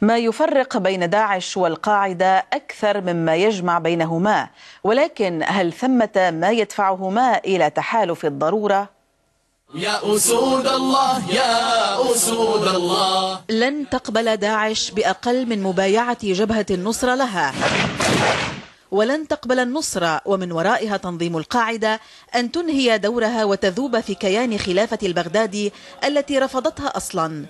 ما يفرق بين داعش والقاعده اكثر مما يجمع بينهما ولكن هل ثمه ما يدفعهما الى تحالف الضروره يا أسود الله يا أسود الله لن تقبل داعش بأقل من مبايعة جبهة النصرة لها ولن تقبل النصرة ومن ورائها تنظيم القاعدة أن تنهي دورها وتذوب في كيان خلافة البغدادي التي رفضتها أصلا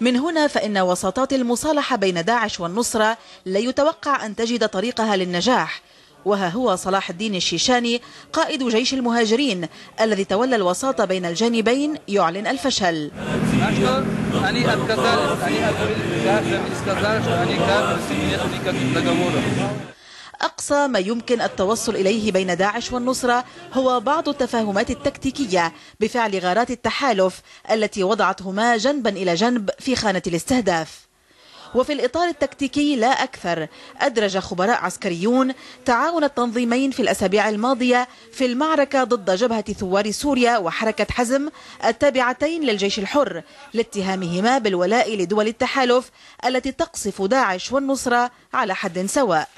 من هنا فإن وساطات المصالحة بين داعش والنصرة لا يتوقع أن تجد طريقها للنجاح وها هو صلاح الدين الشيشاني قائد جيش المهاجرين الذي تولى الوساطة بين الجانبين يعلن الفشل أقصى ما يمكن التوصل إليه بين داعش والنصرة هو بعض التفاهمات التكتيكية بفعل غارات التحالف التي وضعتهما جنبا إلى جنب في خانة الاستهداف وفي الإطار التكتيكي لا أكثر أدرج خبراء عسكريون تعاون التنظيمين في الأسابيع الماضية في المعركة ضد جبهة ثوار سوريا وحركة حزم التابعتين للجيش الحر لاتهامهما بالولاء لدول التحالف التي تقصف داعش والنصرة على حد سواء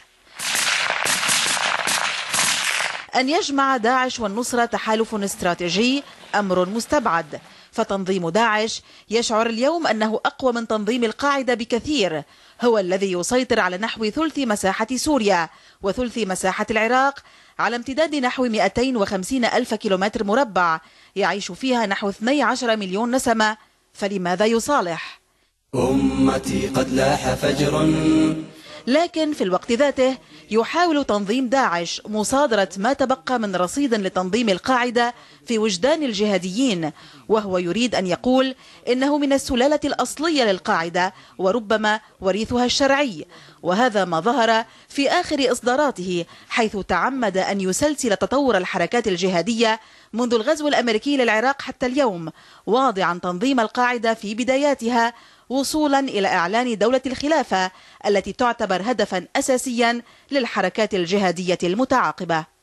أن يجمع داعش والنصرة تحالف استراتيجي أمر مستبعد فتنظيم داعش يشعر اليوم أنه أقوى من تنظيم القاعدة بكثير هو الذي يسيطر على نحو ثلث مساحة سوريا وثلث مساحة العراق على امتداد نحو 250 ألف كيلومتر مربع يعيش فيها نحو 12 مليون نسمة فلماذا يصالح؟ أمتي قد لاح فجر لكن في الوقت ذاته يحاول تنظيم داعش مصادرة ما تبقى من رصيد لتنظيم القاعدة في وجدان الجهاديين وهو يريد أن يقول إنه من السلالة الأصلية للقاعدة وربما وريثها الشرعي وهذا ما ظهر في آخر إصداراته حيث تعمد أن يسلسل تطور الحركات الجهادية منذ الغزو الأمريكي للعراق حتى اليوم واضعا تنظيم القاعدة في بداياتها وصولا إلى إعلان دولة الخلافة التي تعتبر هدفا أساسيا للحركات الجهادية المتعاقبة